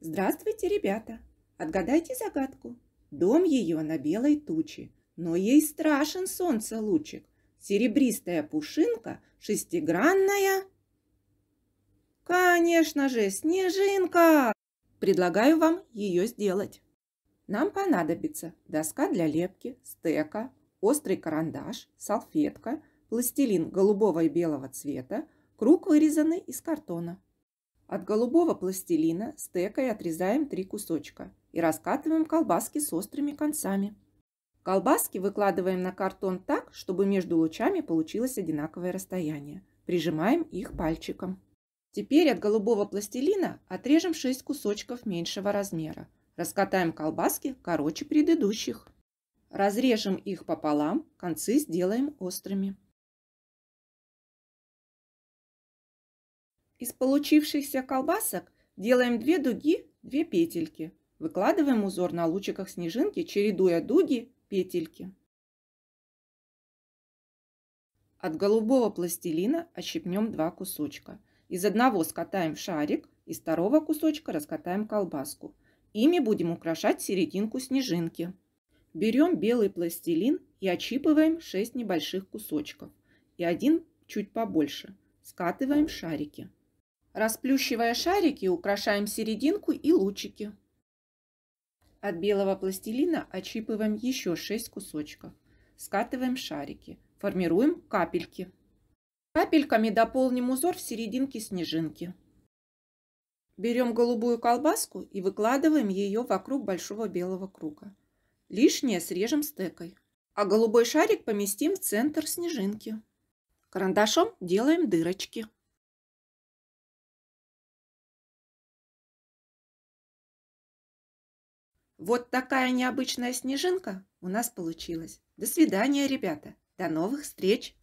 Здравствуйте, ребята! Отгадайте загадку. Дом ее на белой туче, но ей страшен солнце лучик. Серебристая пушинка, шестигранная... Конечно же, снежинка! Предлагаю вам ее сделать. Нам понадобится доска для лепки, стека, острый карандаш, салфетка, пластилин голубого и белого цвета, круг, вырезанный из картона. От голубого пластилина стекой отрезаем три кусочка и раскатываем колбаски с острыми концами. Колбаски выкладываем на картон так, чтобы между лучами получилось одинаковое расстояние. Прижимаем их пальчиком. Теперь от голубого пластилина отрежем 6 кусочков меньшего размера. Раскатаем колбаски короче предыдущих. Разрежем их пополам, концы сделаем острыми. Из получившихся колбасок делаем две дуги, две петельки. Выкладываем узор на лучиках снежинки, чередуя дуги, петельки. От голубого пластилина отщипнем два кусочка. Из одного скатаем в шарик, из второго кусочка раскатаем колбаску. Ими будем украшать серединку снежинки. Берем белый пластилин и отщипываем 6 небольших кусочков и один чуть побольше. Скатываем шарики. Расплющивая шарики, украшаем серединку и лучики. От белого пластилина отщипываем еще 6 кусочков. Скатываем шарики. Формируем капельки. Капельками дополним узор в серединке снежинки. Берем голубую колбаску и выкладываем ее вокруг большого белого круга. Лишнее срежем стекой, а голубой шарик поместим в центр снежинки. Карандашом делаем дырочки. Вот такая необычная снежинка у нас получилась. До свидания, ребята. До новых встреч!